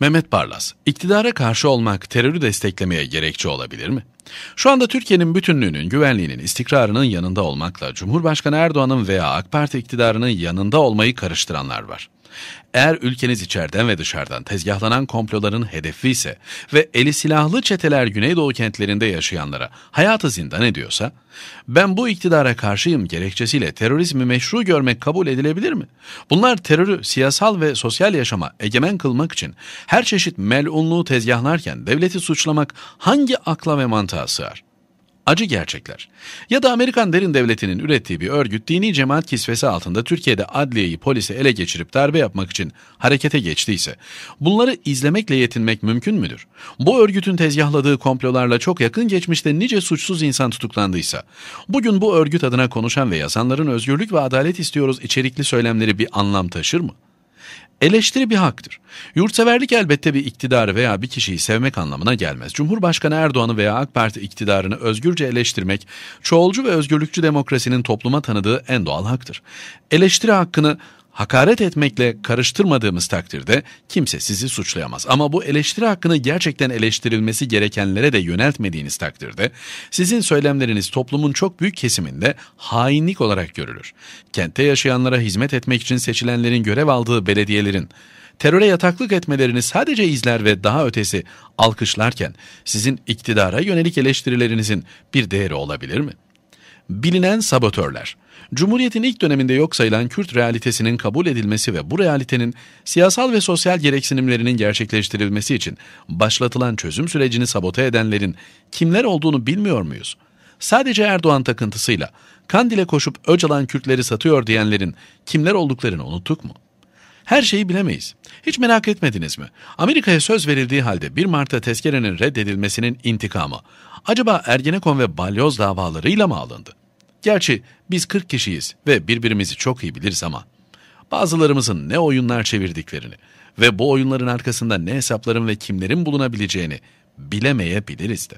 Mehmet Barlas, iktidara karşı olmak terörü desteklemeye gerekçe olabilir mi? Şu anda Türkiye'nin bütünlüğünün, güvenliğinin, istikrarının yanında olmakla Cumhurbaşkanı Erdoğan'ın veya AK Parti iktidarının yanında olmayı karıştıranlar var. Eğer ülkeniz içeriden ve dışarıdan tezgahlanan komploların hedefi ise ve eli silahlı çeteler Güneydoğu kentlerinde yaşayanlara hayatı zindan ediyorsa, ben bu iktidara karşıyım gerekçesiyle terörizmi meşru görmek kabul edilebilir mi? Bunlar terörü siyasal ve sosyal yaşama egemen kılmak için her çeşit melunluğu tezgahlarken devleti suçlamak hangi akla ve mantığa sığar? acı gerçekler. Ya da Amerikan derin devletinin ürettiği bir örgüt dini cemaat kisvesi altında Türkiye'de adliyeyi polise ele geçirip darbe yapmak için harekete geçtiyse bunları izlemekle yetinmek mümkün müdür? Bu örgütün tezgahladığı komplolarla çok yakın geçmişte nice suçsuz insan tutuklandıysa bugün bu örgüt adına konuşan ve yazanların özgürlük ve adalet istiyoruz içerikli söylemleri bir anlam taşır mı? Eleştiri bir haktır. Yurtseverlik elbette bir iktidarı veya bir kişiyi sevmek anlamına gelmez. Cumhurbaşkanı Erdoğan'ı veya AK Parti iktidarını özgürce eleştirmek, çoğulcu ve özgürlükçü demokrasinin topluma tanıdığı en doğal haktır. Eleştiri hakkını hakaret etmekle karıştırmadığımız takdirde kimse sizi suçlayamaz. Ama bu eleştiri hakkını gerçekten eleştirilmesi gerekenlere de yöneltmediğiniz takdirde sizin söylemleriniz toplumun çok büyük kesiminde hainlik olarak görülür. Kentte yaşayanlara hizmet etmek için seçilenlerin görev aldığı belediyelerin teröre yataklık etmelerini sadece izler ve daha ötesi alkışlarken sizin iktidara yönelik eleştirilerinizin bir değeri olabilir mi?'' bilinen sabotörler. Cumhuriyetin ilk döneminde yok sayılan Kürt realitesinin kabul edilmesi ve bu realitenin siyasal ve sosyal gereksinimlerinin gerçekleştirilmesi için başlatılan çözüm sürecini sabote edenlerin kimler olduğunu bilmiyor muyuz? Sadece Erdoğan takıntısıyla Kandil'e koşup Öcalan Kürtleri satıyor diyenlerin kimler olduklarını unuttuk mu? Her şeyi bilemeyiz. Hiç merak etmediniz mi? Amerika'ya söz verildiği halde 1 Mart'ta tezkerenin reddedilmesinin intikamı acaba Ergenekon ve Balyoz davalarıyla mı alındı? Gerçi biz 40 kişiyiz ve birbirimizi çok iyi biliriz ama bazılarımızın ne oyunlar çevirdiklerini ve bu oyunların arkasında ne hesapların ve kimlerin bulunabileceğini bilemeyebiliriz de.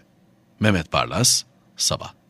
Mehmet Barlas, Sabah.